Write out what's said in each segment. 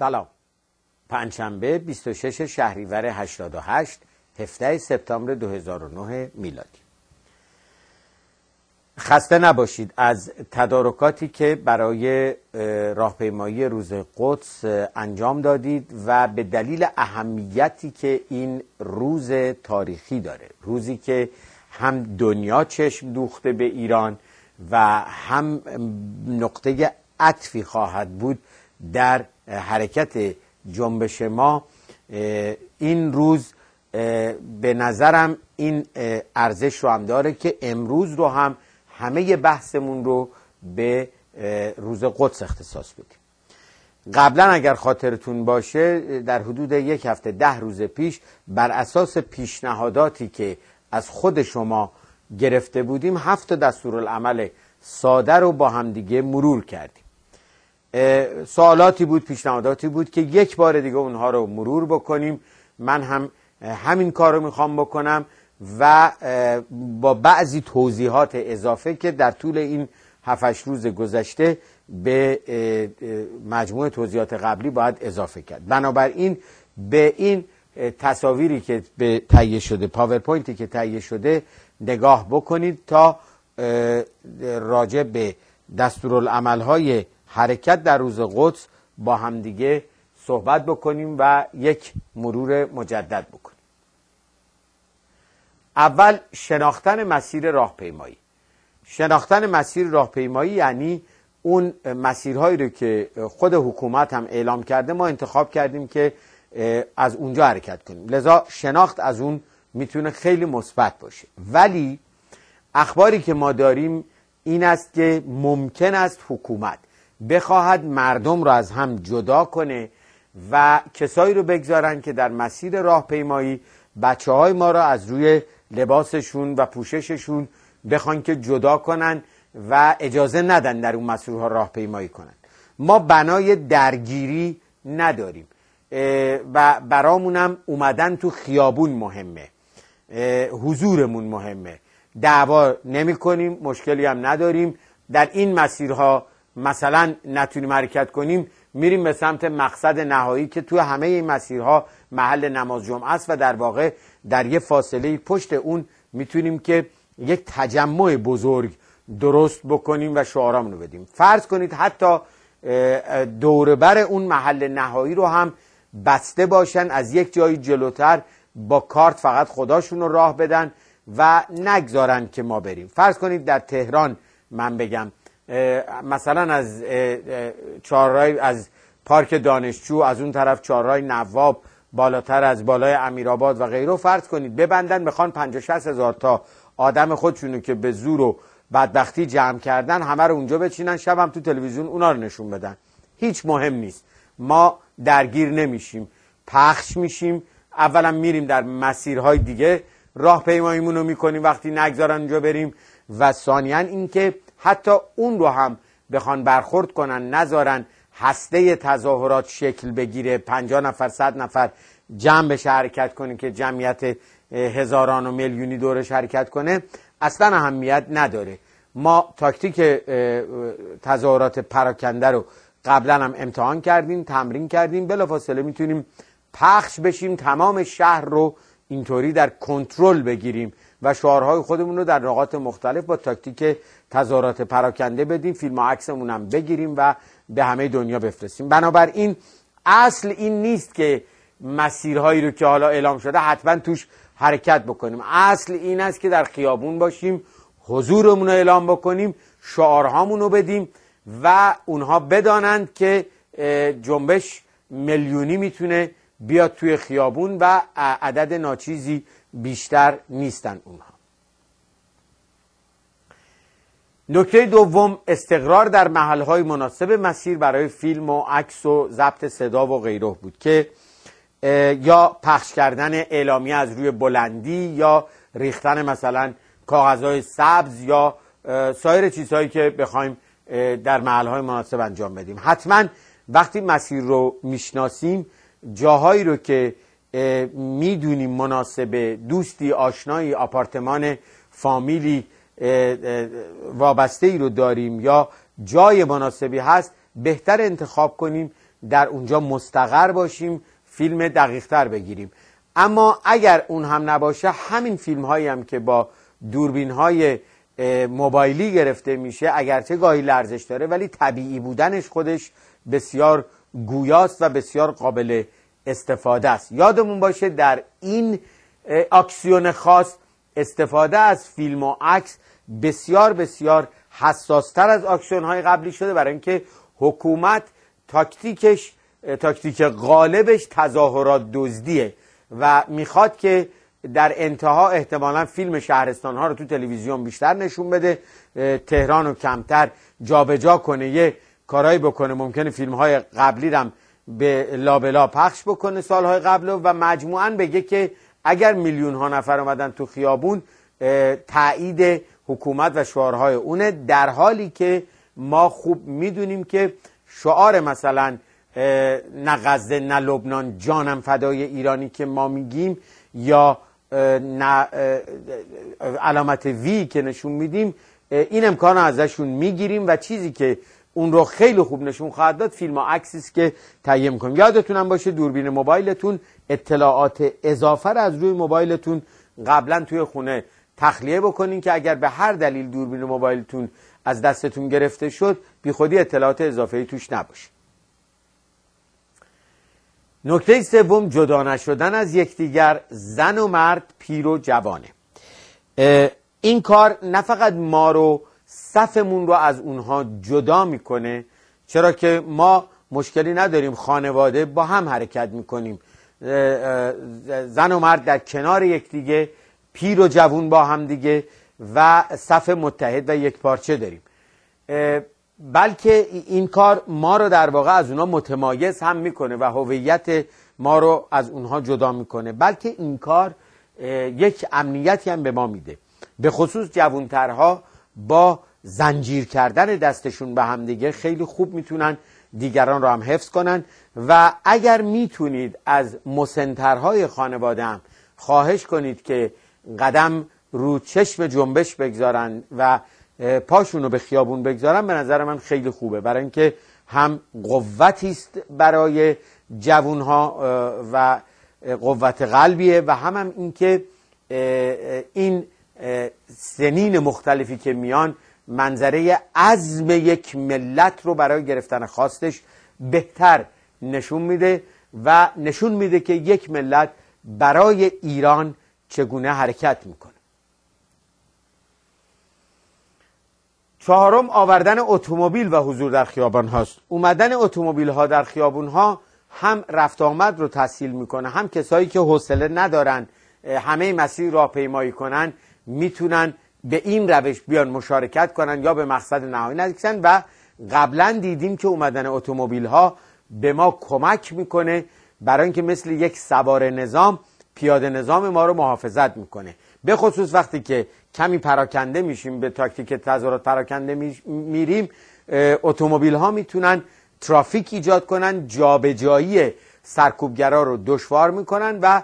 سلام پنجشنبه 26 شهریور 88 17 سپتامبر 2009 میلادی خسته نباشید از تدارکاتی که برای راهپیمایی روز قدس انجام دادید و به دلیل اهمیتی که این روز تاریخی داره روزی که هم دنیا چشم دوخته به ایران و هم نقطه عطفی خواهد بود در حرکت جنبش ما این روز به نظرم این ارزش رو هم داره که امروز رو هم همه بحثمون رو به روز قدس اختصاص بدیم قبلا اگر خاطرتون باشه در حدود یک هفته ده روز پیش بر اساس پیشنهاداتی که از خود شما گرفته بودیم هفت دستورالعمل ساده رو با همدیگه مرور کردیم سوالاتی بود پیشنهاداتی بود که یک بار دیگه اونها رو مرور بکنیم من هم همین کار رو میخوام بکنم و با بعضی توضیحات اضافه که در طول این هفتش روز گذشته به مجموع توضیحات قبلی باید اضافه کرد بنابراین به این تصاویری که به تهیه شده پاورپوینتی که تهیه شده نگاه بکنید تا راجع به دستورالعمل های حرکت در روز قدس با همدیگه صحبت بکنیم و یک مرور مجدد بکنیم اول شناختن مسیر راهپیمایی شناختن مسیر راهپیمایی یعنی اون مسیرهایی رو که خود حکومت هم اعلام کرده ما انتخاب کردیم که از اونجا حرکت کنیم لذا شناخت از اون میتونه خیلی مثبت باشه ولی اخباری که ما داریم این است که ممکن است حکومت بخواهد مردم را از هم جدا کنه و کسایی رو بگذارن که در مسیر راهپیمایی بچه های ما را از روی لباسشون و پوشششون بخوان که جدا کنن و اجازه ندن در اون مسیرها راهپیمایی کنن ما بنای درگیری نداریم و برامونم اومدن تو خیابون مهمه حضورمون مهمه دعوا نمی کنیم مشکلی هم نداریم در این مسیرها مثلا نتونیم حرکت کنیم میریم به سمت مقصد نهایی که تو همه این مسیرها محل نماز جمعه است و در واقع در یه فاصله پشت اون میتونیم که یک تجمع بزرگ درست بکنیم و شعارامون رو بدیم فرض کنید حتی دوربر اون محل نهایی رو هم بسته باشن از یک جایی جلوتر با کارت فقط خداشون رو راه بدن و نگذارن که ما بریم فرض کنید در تهران من بگم مثلا از چهارراه از پارک دانشجو از اون طرف چهارراه نواب بالاتر از بالای امیرآباد و غیره فرض کنید ببندن میخوان 50 60 هزار تا آدم خودشونو که به زور و بدبختی جمع کردن همه رو اونجا بچینن شبم تو تلویزیون اونا رو نشون بدن هیچ مهم نیست ما درگیر نمیشیم پخش میشیم اولا میریم در مسیرهای دیگه راه پیماییمون رو میکنیم وقتی نگذارن اونجا بریم و ثانیا اینکه حتی اون رو هم بخوان برخورد کنن نذارن هسته تظاهرات شکل بگیره 50 نفر صد نفر جمع بشه حرکت کنه که جمعیت هزاران و میلیونی دورش حرکت کنه اصلا اهمیت نداره ما تاکتیک تظاهرات پراکنده رو قبلا هم امتحان کردیم تمرین کردیم بلافاصله میتونیم پخش بشیم تمام شهر رو اینطوری در کنترل بگیریم و شعارهای خودمون رو در نقاط مختلف با تاکتیک تظاهرات پراکنده بدیم فیلم و عکسمون هم بگیریم و به همه دنیا بفرستیم بنابراین اصل این نیست که مسیرهایی رو که حالا اعلام شده حتما توش حرکت بکنیم اصل این است که در خیابون باشیم حضورمون رو اعلام بکنیم شعارهامون رو بدیم و اونها بدانند که جنبش میلیونی میتونه بیاد توی خیابون و عدد ناچیزی بیشتر نیستن اونها نکته دوم استقرار در محلهای مناسب مسیر برای فیلم و عکس و ضبط صدا و غیره بود که یا پخش کردن اعلامیه از روی بلندی یا ریختن مثلا کاغذهای سبز یا سایر چیزهایی که بخوایم در محلهای مناسب انجام بدیم حتما وقتی مسیر رو میشناسیم جاهایی رو که میدونیم مناسب دوستی آشنایی آپارتمان فامیلی وابسته ای رو داریم یا جای مناسبی هست بهتر انتخاب کنیم در اونجا مستقر باشیم فیلم دقیقتر بگیریم اما اگر اون هم نباشه همین فیلم هایی هم که با دوربین های موبایلی گرفته میشه اگرچه گاهی لرزش داره ولی طبیعی بودنش خودش بسیار گویاست و بسیار قابل استفاده است یادمون باشه در این اکسیون خاص استفاده از فیلم و عکس بسیار بسیار حساستر از اکسیون های قبلی شده برای اینکه حکومت تاکتیکش تاکتیک غالبش تظاهرات دزدیه و میخواد که در انتها احتمالا فیلم شهرستان ها رو تو تلویزیون بیشتر نشون بده تهران رو کمتر جابجا کنه یه کارای بکنه ممکنه فیلم های قبلی رم به لابلا پخش بکنه سالهای قبل و مجموعا بگه که اگر میلیون ها نفر آمدن تو خیابون تایید حکومت و شعارهای اونه در حالی که ما خوب میدونیم که شعار مثلا نه غزه نه لبنان جانم فدای ایرانی که ما میگیم یا علامت وی که نشون میدیم این امکان ازشون میگیریم و چیزی که اون رو خیلی خوب نشون خواهد داد فیلم عکسی است که تهیه میکنیم یادتونم باشه دوربین موبایلتون اطلاعات اضافه از روی موبایلتون قبلا توی خونه تخلیه بکنین که اگر به هر دلیل دوربین موبایلتون از دستتون گرفته شد بیخودی اطلاعات اضافه ای توش نباشه نکته سوم جدا نشدن از یکدیگر زن و مرد پیر و جوانه این کار نه فقط ما رو صفمون رو از اونها جدا میکنه چرا که ما مشکلی نداریم خانواده با هم حرکت میکنیم زن و مرد در کنار یکدیگه پیر و جوون با هم دیگه و صف متحد و یک پارچه داریم بلکه این کار ما رو در واقع از اونها متمایز هم میکنه و هویت ما رو از اونها جدا میکنه بلکه این کار یک امنیتی هم به ما میده به خصوص جوانترها با زنجیر کردن دستشون به همدیگه خیلی خوب میتونن دیگران را هم حفظ کنن و اگر میتونید از مسنترهای خانواده هم خواهش کنید که قدم رو چشم جنبش بگذارن و پاشون رو به خیابون بگذارن به نظر من خیلی خوبه برای اینکه هم قوتی است برای جوونها و قوت قلبیه و هم, هم اینکه این سنین مختلفی که میان منظره عزم یک ملت رو برای گرفتن خواستش بهتر نشون میده و نشون میده که یک ملت برای ایران چگونه حرکت میکنه چهارم آوردن اتومبیل و حضور در خیابان هاست اومدن اتومبیل ها در خیابون ها هم رفت آمد رو تسهیل میکنه هم کسایی که حوصله ندارن همه مسیر راهپیمایی کنن میتونن به این روش بیان مشارکت کنن یا به مقصد نهایی نکشن و قبلا دیدیم که اومدن اتومبیل ها به ما کمک میکنه برای اینکه مثل یک سوار نظام پیاده نظام ما رو محافظت میکنه به خصوص وقتی که کمی پراکنده میشیم به تاکتیک تظاهرات پراکنده میریم اتومبیل ها میتونن ترافیک ایجاد کنن جابجایی سرکوبگرا رو دشوار میکنن و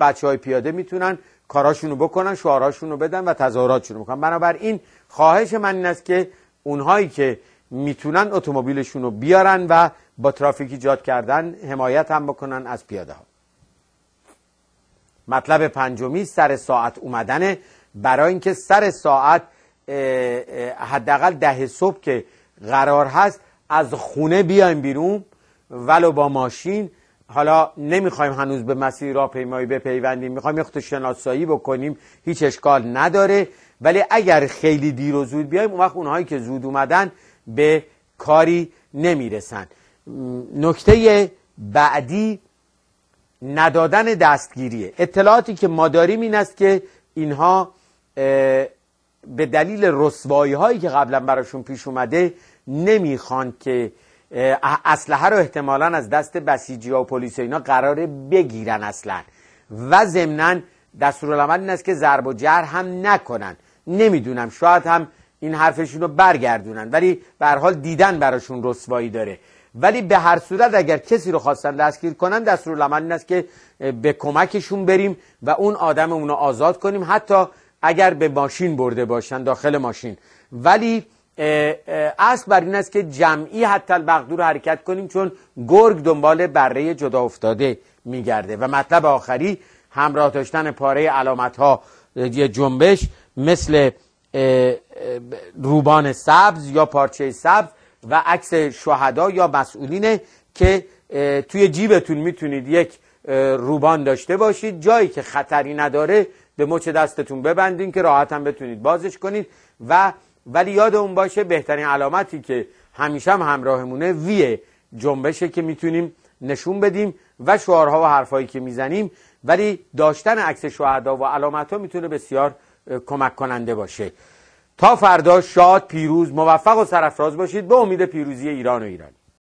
بچه های پیاده میتونن کاراشونو بکنن شعاراشونو بدن و تظاهراتشونو بکنن بنابراین خواهش من این است که اونهایی که میتونن اتومبیلشونو بیارن و با ترافیک ایجاد کردن حمایت هم بکنن از پیاده ها مطلب پنجمی سر ساعت اومدنه برای اینکه سر ساعت حداقل ده صبح که قرار هست از خونه بیایم بیرون ولو با ماشین حالا نمیخوایم هنوز به مسیر را پیمایی بپیوندیم میخوایم یه شناسایی بکنیم هیچ اشکال نداره ولی اگر خیلی دیر و زود بیایم اون وقت اونهایی که زود اومدن به کاری نمیرسن نکته بعدی ندادن دستگیریه اطلاعاتی که ما داریم این است که اینها به دلیل رسوایی هایی که قبلا براشون پیش اومده نمیخوان که اسلحه رو احتمالا از دست بسیجی و پلیس اینا قراره بگیرن اصلا و ضمنا دستورالعمل این است که ضرب و جر هم نکنن نمیدونم شاید هم این حرفشون رو برگردونن ولی به حال دیدن براشون رسوایی داره ولی به هر صورت اگر کسی رو خواستن دستگیر کنن دستورالعمل این است که به کمکشون بریم و اون آدم اونو آزاد کنیم حتی اگر به ماشین برده باشن داخل ماشین ولی اصل بر این است که جمعی حتی رو حرکت کنیم چون گرگ دنبال بره جدا افتاده میگرده و مطلب آخری همراه داشتن پاره علامت ها جنبش مثل روبان سبز یا پارچه سبز و عکس شهدا یا مسئولینه که توی جیبتون میتونید یک روبان داشته باشید جایی که خطری نداره به مچ دستتون ببندین که راحت بتونید بازش کنید و ولی یاد اون باشه بهترین علامتی که همیشه هم همراهمونه ویه جنبشه که میتونیم نشون بدیم و شعارها و حرفهایی که میزنیم ولی داشتن عکس شهدا و علامت ها میتونه بسیار کمک کننده باشه تا فردا شاد پیروز موفق و سرفراز باشید به امید پیروزی ایران و ایران